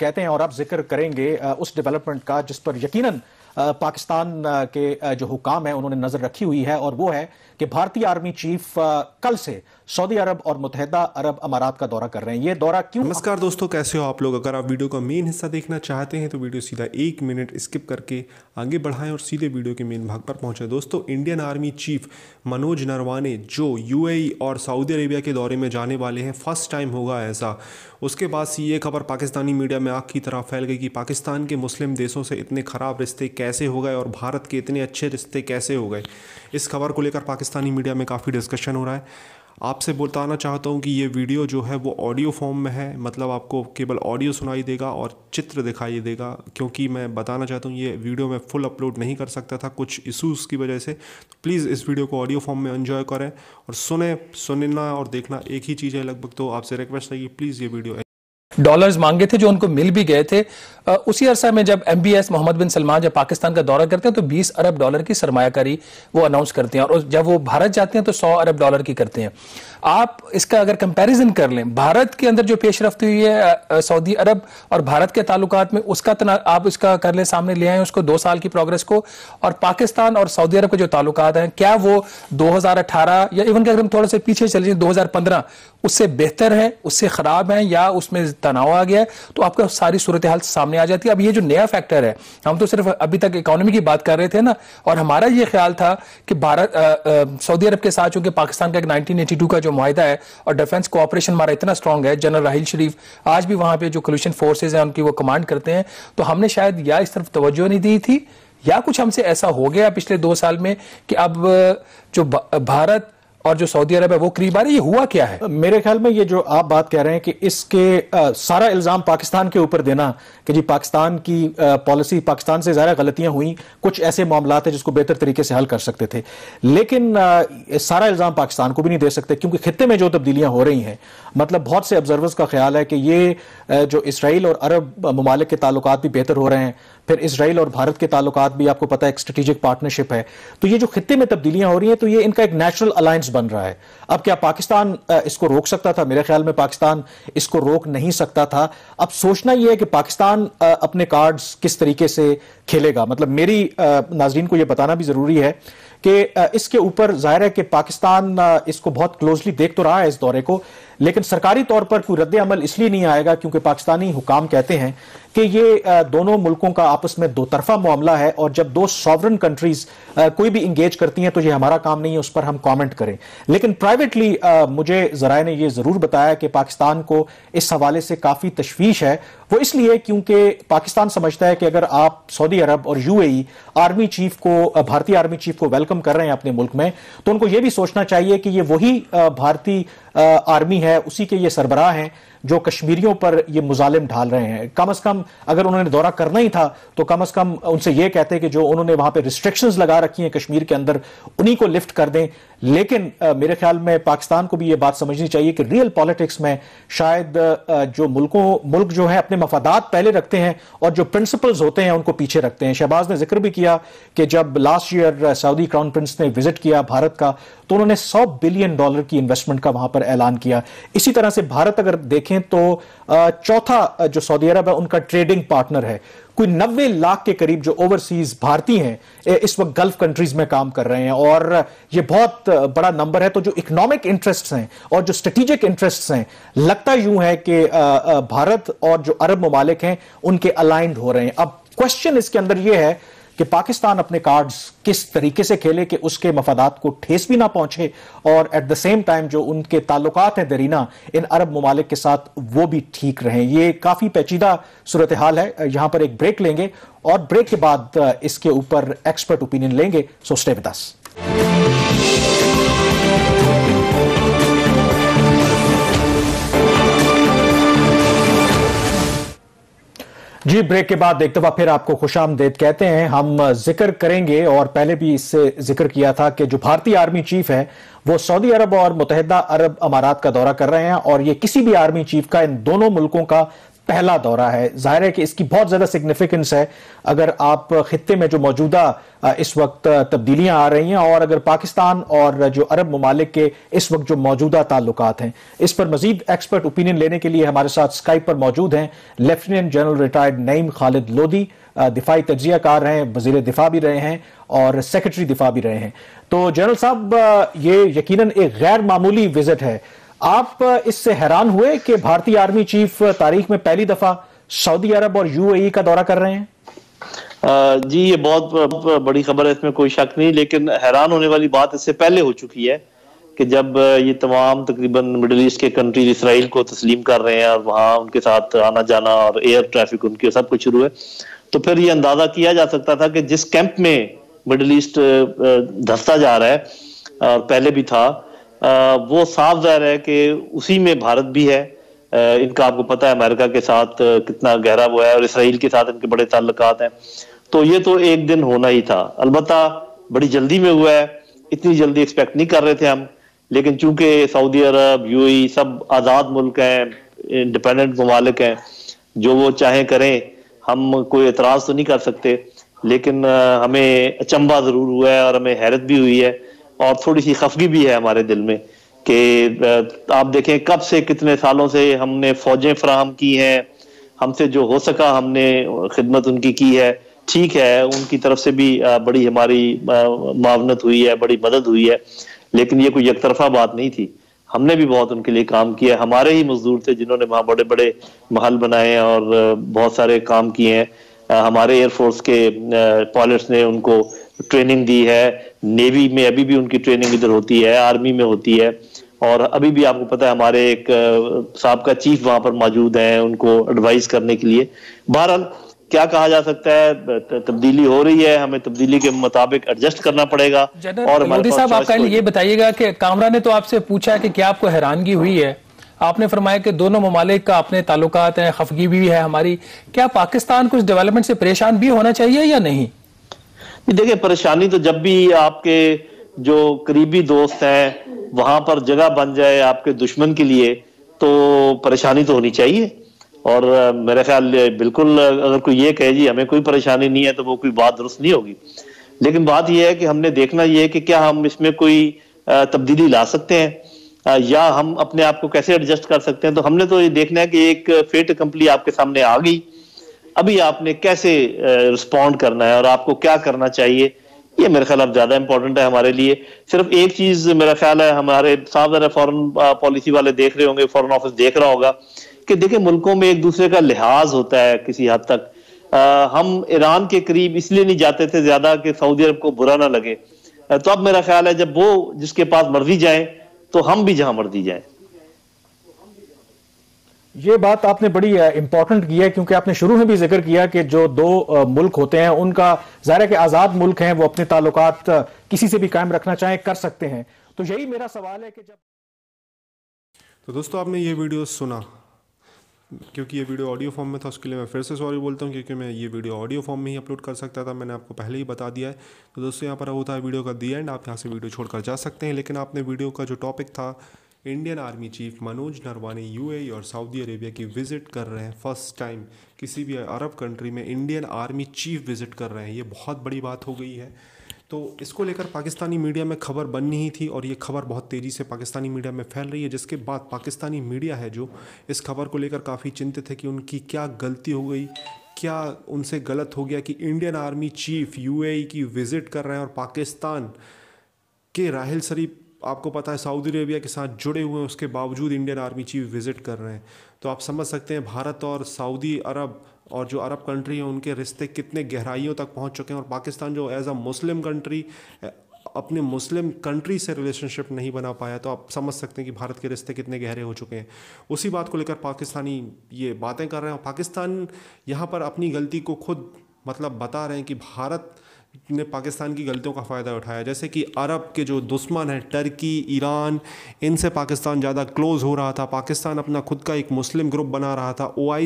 कहते हैं और आप जिक्र करेंगे उस डेवलपमेंट का जिस पर यकीनन पाकिस्तान के जो हुकाम है उन्होंने नजर रखी हुई है और वो है कि भारतीय आर्मी चीफ कल से सऊदी अरब और मुतहदा अरब अमारात का दौरा कर रहे हैं ये दौरा क्यों नमस्कार दोस्तों कैसे हो आप लोग अगर आप वीडियो का मेन हिस्सा देखना चाहते हैं तो वीडियो सीधा एक मिनट स्किप करके आगे बढ़ाएं और सीधे वीडियो के मेन भाग पर पहुंचे दोस्तों Indian army chief Manoj Naravane जो यू और सऊदी अरेबिया के दौरे में जाने वाले हैं फर्स्ट टाइम होगा ऐसा उसके बाद ये खबर पाकिस्तानी मीडिया में आग की तरह फैल गई कि पाकिस्तान के मुस्लिम देशों से इतने ख़राब रिश्ते कैसे हो गए और भारत के इतने अच्छे रिश्ते कैसे हो गए इस खबर को लेकर पाकिस्तानी मीडिया में काफ़ी डिस्कशन हो रहा है आपसे बताना चाहता हूँ कि ये वीडियो जो है वो ऑडियो फॉर्म में है मतलब आपको केवल ऑडियो सुनाई देगा और चित्र दिखाई देगा क्योंकि मैं बताना चाहता हूँ ये वीडियो मैं फुल अपलोड नहीं कर सकता था कुछ इशूज की वजह से तो प्लीज़ इस वीडियो को ऑडियो फॉर्म में एंजॉय करें और सुने सुनना और देखना एक ही चीज़ है लगभग तो आपसे रिक्वेस्ट है कि प्लीज़ ये वीडियो डॉलर्स मांगे थे जो उनको मिल भी गए थे उसी अरसा में जब M B S Mohammed bin Salman जब पाकिस्तान का दौरा करते हैं तो बीस अरब डॉलर की सरमाकारी वो अनाउंस करते हैं और जब वो भारत जाते हैं तो सौ अरब डॉलर की करते हैं आप इसका अगर कंपेरिजन कर लें भारत के अंदर जो पेशरफ्ती हुई है सऊदी अरब और भारत के ताल्लुकात में उसका तना आप इसका कर लें सामने ले आए उसको दो साल की प्रोग्रेस को और पाकिस्तान और सऊदी अरब के जो ताल्लुकात हैं क्या वो 2018 या इवन के अगर हम थोड़ा से पीछे चले जाए 2015 उससे बेहतर है उससे खराब है या उसमें तनाव आ गया है तो आपका सारी सूरत हाल सामने सामने आ जाती है अब ये जो नया फैक्टर है हम तो सिर्फ अभी तक इकोनॉमी की बात कर रहे थे ना और हमारा ये ख्याल था कि भारत सऊदी अरब के साथ चूंकि पाकिस्तान का एक 1982 का जो माहिदा है और डिफेंस कोऑपरेशन हमारा इतना स्ट्रांग है जनरल राहिल शरीफ आज भी वहां पे जो कोल्यूशन फोर्सेज हैं उनकी वो कमांड करते हैं तो हमने शायद या इस तरफ तवज्जो नहीं दी थी या कुछ हमसे ऐसा हो गया पिछले दो साल में कि अब जो भारत और जो सऊदी अरब है वो करीब आ रही है हुआ क्या है मेरे ख्याल में ये जो आप बात कह रहे हैं कि इसके आ, सारा इल्ज़ाम पाकिस्तान के ऊपर देना कि जी पाकिस्तान की पॉलिसी पाकिस्तान से ज़्यादा गलतियां हुई कुछ ऐसे मामला है जिसको बेहतर तरीके से हल कर सकते थे लेकिन आ, सारा इल्ज़ाम पाकिस्तान को भी नहीं दे सकते क्योंकि खत्े में जो तब्दीलियां हो रही हैं मतलब बहुत से ऑब्जर्वर्स का ख्याल है कि ये जो इसराइल और अरब ममालिक के ताल्लुक भी बेहतर हो रहे हैं फिर इसराइल और भारत के ताल्लुक भी आपको पता है एक स्ट्रेटेजिक पार्टनरशिप है तो ये जो खत्े में तब्दीलियां हो रही हैं तो ये इनका एक नेचुरल अलायंस बन रहा है अब क्या पाकिस्तान इसको रोक सकता था मेरे ख्याल में पाकिस्तान इसको रोक नहीं सकता था अब सोचना यह है कि पाकिस्तान अपने कार्ड्स किस तरीके से खेलेगा मतलब मेरी नाजरीन को यह बताना भी जरूरी है कि इसके ऊपर जाहिर है कि पाकिस्तान इसको बहुत क्लोजली देख तो रहा है इस दौरे को लेकिन सरकारी तौर पर कोई रद्द अमल इसलिए नहीं आएगा क्योंकि पाकिस्तानी हुकाम कहते हैं कि ये दोनों मुल्कों का आपस में दो तरफा मामला है और जब दो सॉवरन कंट्रीज कोई भी इंगेज करती हैं तो ये हमारा काम नहीं है उस पर हम कमेंट करें लेकिन प्राइवेटली मुझे जराए ने यह जरूर बताया कि पाकिस्तान को इस हवाले से काफ़ी तशवीश है वो इसलिए क्योंकि पाकिस्तान समझता है कि अगर आप सऊदी अरब और यूएई आर्मी चीफ को भारतीय आर्मी चीफ को वेलकम कर रहे हैं अपने मुल्क में तो उनको यह भी सोचना चाहिए कि ये वही भारतीय आर्मी है उसी के ये सरबराह हैं जो कश्मीरियों पर ये मुजालिम ढाल रहे हैं कम अज कम अगर उन्होंने दौरा करना ही था तो कम अज कम उनसे ये कहते हैं कि जो उन्होंने वहां पर रिस्ट्रिक्शंस लगा रखी हैं कश्मीर के अंदर उन्हीं को लिफ्ट कर दें लेकिन आ, मेरे ख्याल में पाकिस्तान को भी ये बात समझनी चाहिए कि रियल पॉलिटिक्स में शायद आ, जो मुल्कों मुल्क जो है अपने मफादात पहले रखते हैं और जो प्रिंसिपल्स होते हैं उनको पीछे रखते हैं शहबाज ने जिक्र भी किया कि जब last year Saudi crown prince ने विजिट किया भारत का तो उन्होंने 100 बिलियन डॉलर की इन्वेस्टमेंट का वहां पर ऐलान किया इसी तरह से भारत अगर देखें तो चौथा जो सऊदी अरब है उनका ट्रेडिंग पार्टनर है कोई नब्बे लाख के करीब जो ओवरसीज भारतीय हैं इस वक्त गल्फ कंट्रीज में काम कर रहे हैं और ये बहुत बड़ा नंबर है तो जो इकोनॉमिक इंटरेस्ट हैं और जो स्ट्रेटेजिक इंटरेस्ट हैं लगता यूं है कि भारत और जो अरब ममालिक हैं उनके अलाइंड हो रहे हैं अब क्वेश्चन इसके अंदर यह है कि पाकिस्तान अपने कार्ड्स किस तरीके से खेले कि उसके मफादात को ठेस भी ना पहुंचे और एट द सेम टाइम जो उनके ताल्लुक हैं दरीना इन अरब ममालिक के साथ वो भी ठीक रहें ये काफ़ी पेचीदा सूरत हाल है यहाँ पर एक ब्रेक लेंगे और ब्रेक के बाद इसके ऊपर एक्सपर्ट ओपिनियन लेंगे सो स्टे जी ब्रेक के बाद एक दफा फिर आपको खुश आमदेद कहते हैं हम जिक्र करेंगे और पहले भी इससे जिक्र किया था कि जो भारतीय आर्मी चीफ है वो सऊदी अरब और मुतहदा अरब अमारात का दौरा कर रहे हैं और ये किसी भी आर्मी चीफ का इन दोनों मुल्कों का पहला दौरा है जाहिर है कि इसकी बहुत ज़्यादा सिग्निफिकेंस है अगर आप खत्े में जो मौजूदा इस वक्त तब्दीलियां आ रही हैं और अगर पाकिस्तान और जो अरब ममालिक के इस वक्त जो मौजूदा ताल्लुक हैं इस पर मजीद एक्सपर्ट ओपिनियन लेने के लिए हमारे साथ स्काइप पर मौजूद हैं lieutenant general retired Naeem Khalid Lodhi दिफाई तजिया कार रहे हैं वजीर दिफा भी रहे हैं और सेक्रेटरी दिफा भी रहे हैं तो जनरल साहब ये यकीनन एक गैर मामूली विजिट है आप इससे हैरान हुए कि भारतीय आर्मी चीफ तारीख में पहली दफा सऊदी अरब और यूएई का दौरा कर रहे हैं जी ये बहुत बड़ी खबर है इसमें कोई शक नहीं लेकिन हैरान होने वाली बात इससे पहले हो चुकी है कि जब ये तमाम तकरीबन मिडल ईस्ट के कंट्रीज इसराइल को तस्लीम कर रहे हैं और वहाँ उनके साथ आना जाना और एयर ट्रैफिक उनके सब कुछ शुरू है तो फिर ये अंदाजा किया जा सकता था कि जिस कैंप में मिडल ईस्ट धसता जा रहा है और पहले भी था वो साफ जाहिर है कि उसी में भारत भी है इनका आपको पता है अमेरिका के साथ कितना गहरा वो है और इसराइल के साथ इनके बड़े ताल्लुक हैं तो ये तो एक दिन होना ही था अलबत् बड़ी जल्दी में हुआ है इतनी जल्दी एक्सपेक्ट नहीं कर रहे थे हम लेकिन चूंकि सऊदी अरब यूएई सब आज़ाद मुल्क हैं इंडिपेंडेंट ममालिक हैं जो वो चाहे करें हम कोई एतराज़ तो नहीं कर सकते लेकिन हमें अचंबा ज़रूर हुआ है और हमें हैरत भी हुई है और थोड़ी सी खफगी भी है हमारे दिल में कि आप देखें कब से कितने सालों से हमने फौजें फ्राहम की हैं हमसे जो हो सका हमने खिदमत उनकी की है ठीक है उनकी तरफ से भी बड़ी हमारी मावनत हुई है बड़ी मदद हुई है लेकिन ये कोई तरफा बात नहीं थी हमने भी बहुत उनके लिए काम किया हमारे ही मजदूर थे जिन्होंने वहाँ बड़े बड़े महल बनाए हैं और बहुत सारे काम किए हैं हमारे एयरफोर्स के पायलट्स ने उनको ट्रेनिंग दी है नेवी में अभी भी उनकी ट्रेनिंग इधर होती है आर्मी में होती है और अभी भी आपको पता है हमारे एक साहब का चीफ वहां पर मौजूद है उनको एडवाइस करने के लिए बहरहाल क्या कहा जा सकता है तब्दीली हो रही है हमें तब्दीली के मुताबिक एडजस्ट करना पड़ेगा और मोदी साहब आपका ये बताइएगा कि कामरा ने तो आपसे पूछा कि क्या आपको हैरानगी हुई है आपने फरमाया कि दोनों ममालिक का अपने ताल्लुकात हैं खफगी भी है हमारी क्या पाकिस्तान को इस डेवलपमेंट से परेशान भी होना चाहिए या नहीं देखिए परेशानी तो जब भी आपके जो करीबी दोस्त हैं वहां पर जगह बन जाए आपके दुश्मन के लिए तो परेशानी तो होनी चाहिए और मेरे ख्याल बिल्कुल अगर कोई ये कहे जी हमें कोई परेशानी नहीं है तो वो कोई बात दुरुस्त नहीं होगी लेकिन बात यह है कि हमने देखना यह है कि क्या हम इसमें कोई तब्दीली ला सकते हैं या हम अपने आप को कैसे एडजस्ट कर सकते हैं तो हमने तो ये देखना है कि एक फेट कंपनी आपके सामने आ गई अभी आपने कैसे रिस्पॉन्ड करना है और आपको क्या करना चाहिए ये मेरे ख्याल अब ज्यादा इंपॉर्टेंट है हमारे लिए सिर्फ एक चीज मेरा ख्याल है हमारे साफ जरा फॉरन पॉलिसी वाले देख रहे होंगे फॉरन ऑफिस देख रहा होगा कि देखिए मुल्कों में एक दूसरे का लिहाज होता है किसी हद तक आ, हम ईरान के करीब इसलिए नहीं जाते थे ज्यादा कि सऊदी अरब को बुरा ना लगे तो अब मेरा ख्याल है जब वो जिसके पास मर्जी जाए तो हम भी जहां मर्जी जाए ये बात आपने बड़ी इंपॉर्टेंट की है क्योंकि आपने शुरू में भी जिक्र किया कि जो दो मुल्क होते हैं उनका ज़ाहिर है कि आज़ाद मुल्क हैं वो अपने ताल्लुक किसी से भी कायम रखना चाहें कर सकते हैं तो यही मेरा सवाल है कि जब तो दोस्तों आपने ये वीडियो सुना क्योंकि ये वीडियो ऑडियो फॉर्म में था उसके लिए मैं फिर से सॉरी बोलता हूँ क्योंकि मैं ये वीडियो ऑडियो फॉर्म में ही अपलोड कर सकता था मैंने आपको पहले ही बता दिया है तो दोस्तों यहाँ पर होता है वीडियो का दी एंड आप यहाँ से वीडियो छोड़कर जा सकते हैं लेकिन आपने वीडियो का जो टॉपिक था Indian army chief Manoj Naravane UAE और सऊदी अरेबिया की विज़िट कर रहे हैं फर्स्ट टाइम किसी भी अरब कंट्री में इंडियन आर्मी चीफ विज़िट कर रहे हैं ये बहुत बड़ी बात हो गई है तो इसको लेकर पाकिस्तानी मीडिया में खबर बननी ही थी और ये खबर बहुत तेज़ी से पाकिस्तानी मीडिया में फैल रही है जिसके बाद पाकिस्तानी मीडिया है जो इस खबर को लेकर काफ़ी चिंतित है कि उनकी क्या गलती हो गई क्या उनसे गलत हो गया कि इंडियन आर्मी चीफ यूएई की विज़िट कर रहे हैं और पाकिस्तान के राहिल शरीफ आपको पता है सऊदी अरेबिया के साथ जुड़े हुए हैं उसके बावजूद इंडियन आर्मी चीफ विज़िट कर रहे हैं तो आप समझ सकते हैं भारत और सऊदी अरब और जो अरब कंट्री हैं उनके रिश्ते कितने गहराइयों तक पहुंच चुके हैं और पाकिस्तान जो एज़ अ मुस्लिम कंट्री अपने मुस्लिम कंट्री से रिलेशनशिप नहीं बना पाया तो आप समझ सकते हैं कि भारत के रिश्ते कितने गहरे हो चुके हैं उसी बात को लेकर पाकिस्तानी ये बातें कर रहे हैं और पाकिस्तान यहाँ पर अपनी गलती को खुद मतलब बता रहे हैं कि भारत ने पाकिस्तान की गलतियों का फ़ायदा उठाया जैसे कि अरब के जो दुश्मन हैं टर्की ईरान इनसे पाकिस्तान ज़्यादा क्लोज़ हो रहा था पाकिस्तान अपना खुद का एक मुस्लिम ग्रुप बना रहा था ओ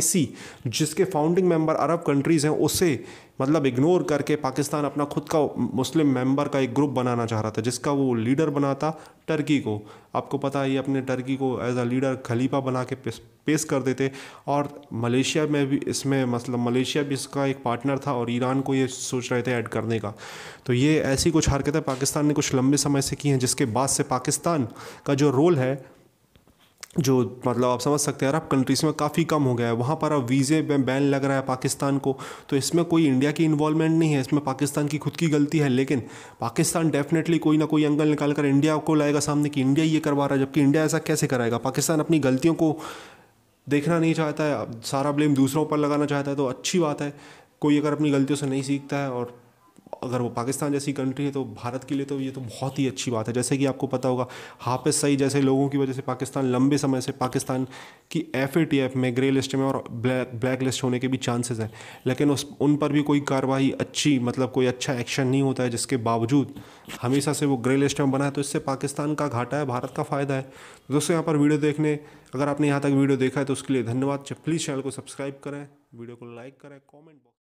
जिसके फाउंडिंग मेम्बर अरब कंट्रीज़ हैं उसे मतलब इग्नोर करके पाकिस्तान अपना खुद का मुस्लिम मेंबर का एक ग्रुप बनाना चाह रहा था जिसका वो लीडर बनाता टर्की को आपको पता है ये अपने टर्की को एज अ लीडर खलीफा बना के पेश, कर देते और मलेशिया में भी इसमें मतलब मलेशिया भी इसका एक पार्टनर था और ईरान को ये सोच रहे थे ऐड करने का तो ये ऐसी कुछ हरकतें पाकिस्तान ने कुछ लंबे समय से की हैं जिसके बाद से पाकिस्तान का जो रोल है जो मतलब आप समझ सकते हैं अरब कंट्रीज़ में काफ़ी कम हो गया है वहाँ पर अब वीज़े बैन लग रहा है पाकिस्तान को तो इसमें कोई इंडिया की इन्वॉल्वमेंट नहीं है इसमें पाकिस्तान की खुद की गलती है लेकिन पाकिस्तान डेफिनेटली कोई ना कोई एंगल निकाल कर इंडिया को लाएगा सामने कि इंडिया ये करवा रहा है जबकि इंडिया ऐसा कैसे कराएगा पाकिस्तान अपनी गलतियों को देखना नहीं चाहता है सारा ब्लेम दूसरों पर लगाना चाहता है तो अच्छी बात है कोई अगर अपनी गलतियों से नहीं सीखता है और अगर वो पाकिस्तान जैसी कंट्री है तो भारत के लिए तो ये तो बहुत ही अच्छी बात है जैसे कि आपको पता होगा हाफिज सही जैसे लोगों की वजह से पाकिस्तान लंबे समय से पाकिस्तान की एफ ए टी एफ में ग्रे लिस्ट में और ब्लैक ब्लैक लिस्ट होने के भी चांसेस हैं लेकिन उस उन पर भी कोई कार्रवाई अच्छी मतलब कोई अच्छा एक्शन नहीं होता है जिसके बावजूद हमेशा से वो ग्रे लिस्ट में बना है तो इससे पाकिस्तान का घाटा है भारत का फ़ायदा है दोस्तों यहाँ पर वीडियो देखने अगर आपने यहाँ तक वीडियो देखा है तो उसके लिए धन्यवाद प्लीज़ चैनल को सब्सक्राइब करें वीडियो को लाइक करें कॉमेंट